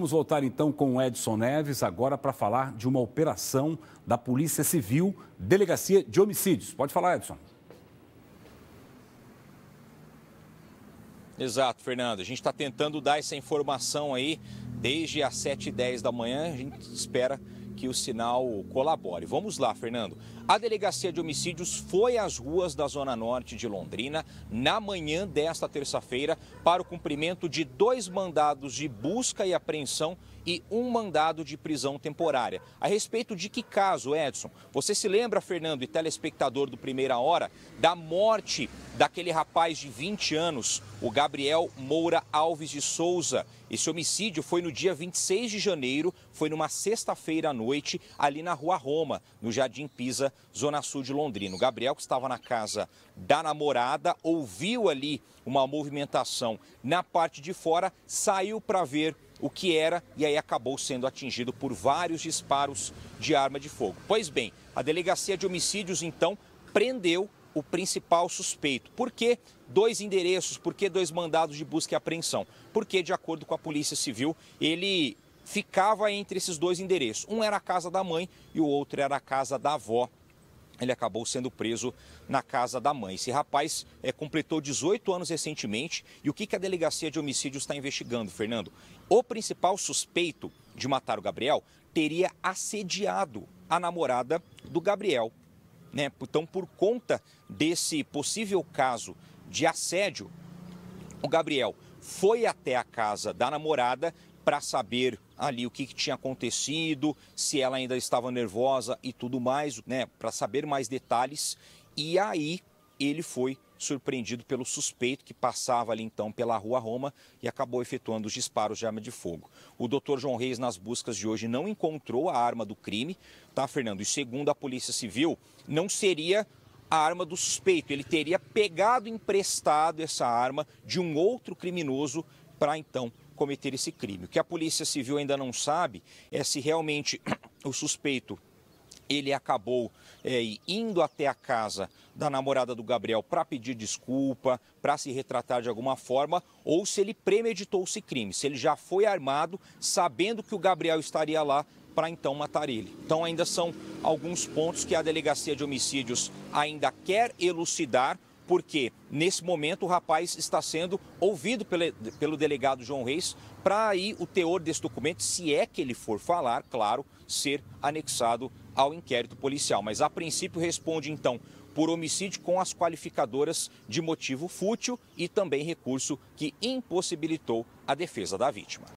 Vamos voltar então com o Edson Neves agora para falar de uma operação da Polícia Civil, Delegacia de Homicídios. Pode falar, Edson. Exato, Fernando. A gente está tentando dar essa informação aí desde as 7h10 da manhã. A gente espera que o sinal colabore. Vamos lá, Fernando. A delegacia de homicídios foi às ruas da Zona Norte de Londrina na manhã desta terça-feira para o cumprimento de dois mandados de busca e apreensão e um mandado de prisão temporária. A respeito de que caso, Edson? Você se lembra, Fernando, e telespectador do Primeira Hora, da morte daquele rapaz de 20 anos, o Gabriel Moura Alves de Souza, esse homicídio foi no dia 26 de janeiro, foi numa sexta-feira à noite, ali na Rua Roma, no Jardim Pisa, zona sul de Londrina. O Gabriel, que estava na casa da namorada, ouviu ali uma movimentação na parte de fora, saiu para ver o que era e aí acabou sendo atingido por vários disparos de arma de fogo. Pois bem, a delegacia de homicídios então prendeu o principal suspeito. Por que dois endereços? Por que dois mandados de busca e apreensão? Porque, de acordo com a Polícia Civil, ele ficava entre esses dois endereços. Um era a casa da mãe e o outro era a casa da avó ele acabou sendo preso na casa da mãe. Esse rapaz é, completou 18 anos recentemente e o que, que a delegacia de homicídios está investigando, Fernando? O principal suspeito de matar o Gabriel teria assediado a namorada do Gabriel, né? Então, por conta desse possível caso de assédio, o Gabriel foi até a casa da namorada para saber ali o que, que, tinha acontecido, se ela ainda estava nervosa e tudo mais, né, para saber mais detalhes. E aí ele foi surpreendido pelo suspeito que passava ali então pela rua Roma e acabou efetuando os disparos de arma de fogo. O doutor João Reis, nas buscas de hoje, não encontrou a arma do crime, tá, Fernando? E segundo a Polícia Civil, não seria a arma do suspeito. Ele teria pegado emprestado essa arma de um outro criminoso para então cometer esse crime. O que a Polícia Civil ainda não sabe é se realmente o suspeito ele acabou é, indo até a casa da namorada do Gabriel para pedir desculpa, para se retratar de alguma forma, ou se ele premeditou esse crime, se ele já foi armado sabendo que o Gabriel estaria lá para então matar ele. Então ainda são alguns pontos que a delegacia de homicídios ainda quer elucidar porque nesse momento o rapaz está sendo ouvido pelo delegado João Reis para aí o teor desse documento, se é que ele for falar, claro, ser anexado ao inquérito policial. Mas a princípio responde então por homicídio com as qualificadoras de motivo fútil e também recurso que impossibilitou a defesa da vítima.